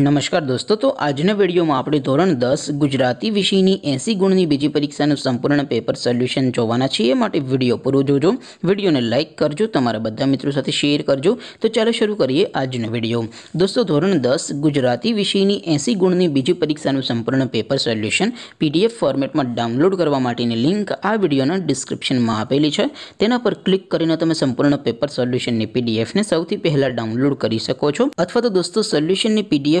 નમસ્કાર દોસ્તો તો આજની વિડિયોમાં આપણે ધોરણ 10 ગુજરાતી વિષયની 80 ગુણની બીજી પરીક્ષાનું સંપૂર્ણ પેપર સોલ્યુશન જોવાના છીએ માટે વિડિયો પૂરું જોજો વિડિયોને લાઈક કરજો તમારા બધા મિત્રો સાથે શેર કરજો તો ચાલો શરૂ કરીએ આજની વિડિયો દોસ્તો ધોરણ 10 ગુજરાતી વિષયની 80 ગુણની બીજી પરીક્ષાનું સંપૂર્ણ પેપર સોલ્યુશન PDF ફોર્મેટમાં ડાઉનલોડ કરવા માટેની લિંક આ વિડિયોના ડિસ્ક્રિપ્શનમાં આપેલી છે તેના પર ક્લિક કરીને તમે સંપૂર્ણ પેપર સોલ્યુશનની PDF ને સૌથી પહેલા ડાઉનલોડ કરી શકો છો અથવા તો દોસ્તો સોલ્યુશનની PDF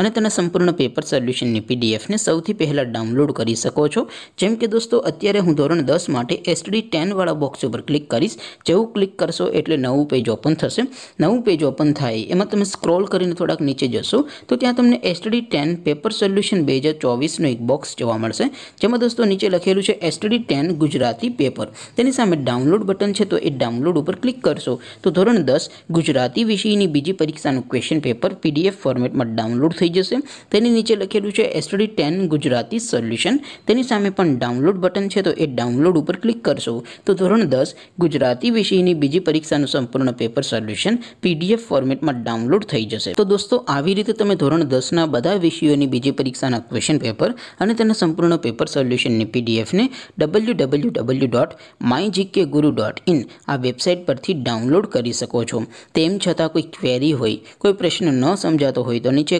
અને તમને સંપૂર્ણ પેપર સોલ્યુશન ની પીડીએફ ને સૌથી પહેલા ડાઉનલોડ કરી શકો છો જેમ કે દોસ્તો અત્યારે હું ધોરણ 10 માટે STD 10 વાળો બોક્સ ઉપર ક્લિક કરીશ જેવું ક્લિક કરશો એટલે નવું પેજ ઓપન થશે નવું પેજ ઓપન થાય એમાં તમે સ્ક્રોલ કરીને થોડક નીચે જશો તો ત્યાં તમને STD 10 પેપર સોલ્યુશન 2024 નો એક બોક્સ જોવા મળશે જેમ કે દોસ્તો નીચે લખેલું છે STD 10 ગુજરાતી પેપર તેની સામે ડાઉનલોડ બટન છે તો એ ડાઉનલોડ ઉપર ક્લિક કરશો તો ધોરણ 10 ગુજરાતી વિષયની બીજી પરીક્ષા નું ક્વેશ્ચન પેપર પીડીએફ ફોર્મેટમાં डाउनलोड થઈ જશે તેની નીચે લખેલું છે STD 10 ગુજરાતી સોલ્યુશન તેની સામે પણ ડાઉનલોડ બટન છે તો એ ડાઉનલોડ ઉપર ક્લિક કરશો તો ધોરણ 10 ગુજરાતી વિષયની બીજી પરીક્ષાનું સંપૂર્ણ પેપર સોલ્યુશન PDF ફોર્મેટમાં ડાઉનલોડ થઈ જશે તો દોસ્તો આવી રીતે તમે ધોરણ 10 ના બધા વિષયોની બીજી પરીક્ષાના ક્વેશ્ચન પેપર અને તેનું સંપૂર્ણ પેપર સોલ્યુશન ને PDF ને www.mygkguru.in આ વેબસાઈટ પરથી ડાઉનલોડ કરી શકો છો તેમ છતાં કોઈ ક્વેરી હોય કોઈ પ્રશ્ન ન સમજાતો હોય તો નીચે